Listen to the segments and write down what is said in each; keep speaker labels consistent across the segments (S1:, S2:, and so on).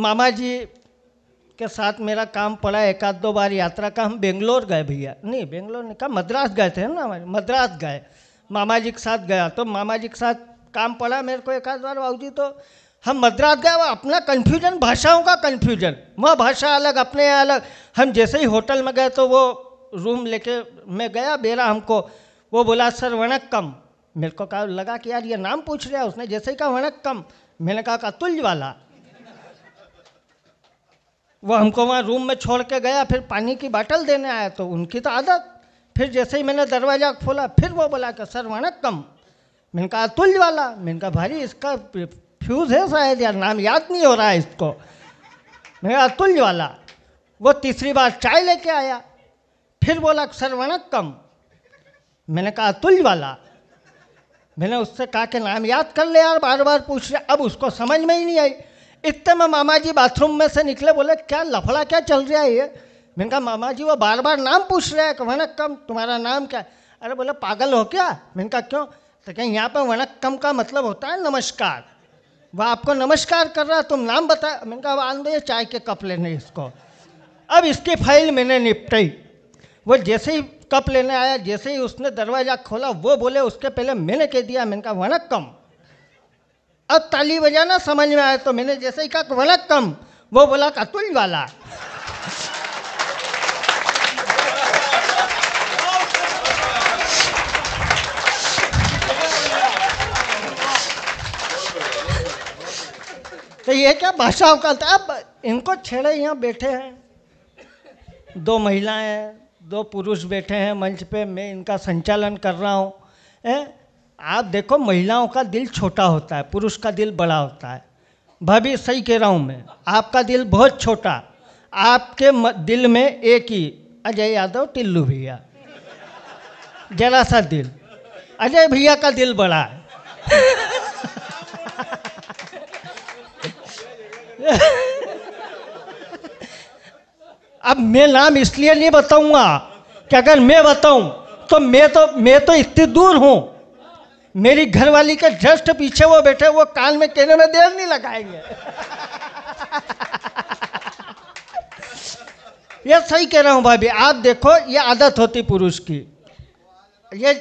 S1: मामा जी के साथ मेरा काम पड़ा एक आध दो बार यात्रा का हम बेंगलोर गए भैया नहीं बेंगलोर नहीं कहा मद्रास गए थे ना हमारे मद्रास गए मामा जी के साथ गया तो मामा जी के साथ काम पड़ा मेरे को एक आध बार बाबू जी तो हम मद्रास गए वो अपना कन्फ्यूजन भाषाओं का कन्फ्यूजन वह भाषा अलग अपने अलग हम जैसे ही होटल में गए तो वो रूम लेके मैं गया बेरा हमको वो बोला सर वणक्कम मेरे को कहा लगा कि यार ये नाम पूछ रहा है उसने जैसे ही कहा वणक्कम मैंने कहा अतुल्य वाला वह हमको वहाँ रूम में छोड़ के गया फिर पानी की बाटल देने आया तो उनकी तो आदत फिर जैसे ही मैंने दरवाज़ा खोला फिर वो बोला कि सर कम मैंने कहा अतुल्य वाला मैंने कहा भारी इसका फ्यूज़ है शायद यार नाम याद नहीं हो रहा है इसको मैंने कहा वाला वो तीसरी बार चाय लेके आया फिर बोला सर कम मैंने कहा अतुल वाला मैंने उससे कहा कि नाम याद कर ले यार बार बार पूछ रहे अब उसको समझ में ही नहीं आई इतने में मामा जी बाथरूम में से निकले बोले क्या लफड़ा क्या चल रहा है ये मैंने कहा मामा जी वो बार बार नाम पूछ रहे हैं कि वनक्कम तुम्हारा नाम क्या अरे बोले पागल हो क्या मैंने कहा क्यों तो क्या यहाँ पर वनक्कम का मतलब होता है नमस्कार वह आपको नमस्कार कर रहा तुम नाम बता मैंने कहा आन दो चाय के कप लेने इसको अब इसकी फाइल मैंने निपटाई वो जैसे ही कप लेने आया जैसे ही उसने दरवाज़ा खोला वो बोले उसके पहले मैंने कह दिया मैंने कहा वनक्कम अब ताली बजाना समझ में आया तो मैंने जैसे ही कहा बोला कम वो बोला अतुल वाला
S2: तो ये क्या भाषा उकलता है
S1: अब इनको छेड़े यहाँ बैठे हैं दो महिलाएं दो पुरुष बैठे हैं मंच पे मैं इनका संचालन कर रहा हूँ आप देखो महिलाओं का दिल छोटा होता है पुरुष का दिल बड़ा होता है भाभी सही कह रहा हूँ मैं आपका दिल बहुत छोटा आपके दिल में एक ही अजय यादव टिल्लू भैया जरा सा दिल अजय भैया का दिल बड़ा है अब मैं नाम इसलिए नहीं बताऊंगा कि अगर मैं बताऊं तो मैं तो मैं तो इतनी दूर हूं मेरी घरवाली के जस्ट पीछे वो बैठे वो कान में कहने में देर नहीं लगाएंगे ये सही कह रहा हूं भाभी आप देखो ये आदत होती पुरुष की ये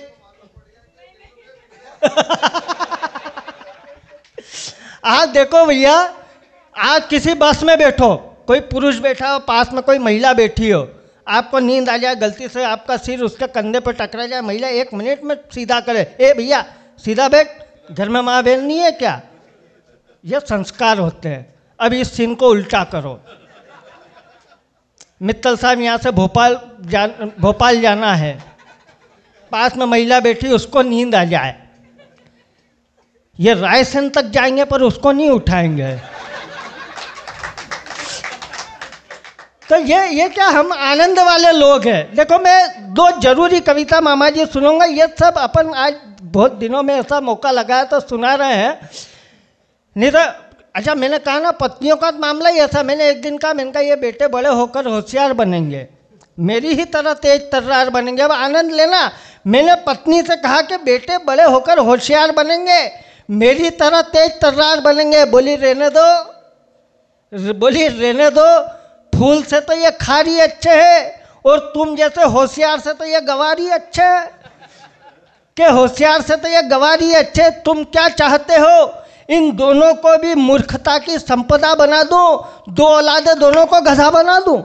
S1: आप देखो भैया आज किसी बस में बैठो कोई पुरुष बैठा हो पास में कोई महिला बैठी हो आपको नींद आ जाए गलती से आपका सिर उसके कंधे पर टकरा जाए महिला एक मिनट में सीधा करे ए भैया सीधा बैठ घर में माँ बहन नहीं है क्या ये संस्कार होते हैं अब इस सीन को उल्टा करो मित्तल साहब यहाँ से भोपाल जा भोपाल जाना है पास में महिला बैठी उसको नींद आ जाए ये रायसेन तक जाएंगे पर उसको नहीं उठाएंगे तो ये ये क्या हम आनंद वाले लोग हैं देखो मैं दो जरूरी कविता मामा जी सुनूंगा ये सब अपन आज बहुत दिनों में ऐसा मौका लगाया तो सुना रहे हैं नहीं तो अच्छा मैंने कहा ना पत्नियों का मामला ही ऐसा मैंने एक दिन कहा मैंने कहा ये बेटे बड़े होकर होशियार बनेंगे मेरी ही तरह तेज तर्रार बनेंगे अब आनंद लेना मैंने पत्नी से कहा कि बेटे बड़े होकर होशियार बनेंगे मेरी तरह तेज तर्रार बनेंगे बोली रहने दो बोली रहने दो फूल से तो ये खारी अच्छे है और तुम जैसे होशियार से तो ये गवारी अच्छे है के होशियार से तो ये गवारी अच्छे तुम क्या चाहते हो इन दोनों को भी मूर्खता की संपदा बना दूं दो औलादे दोनों को गधा बना दूं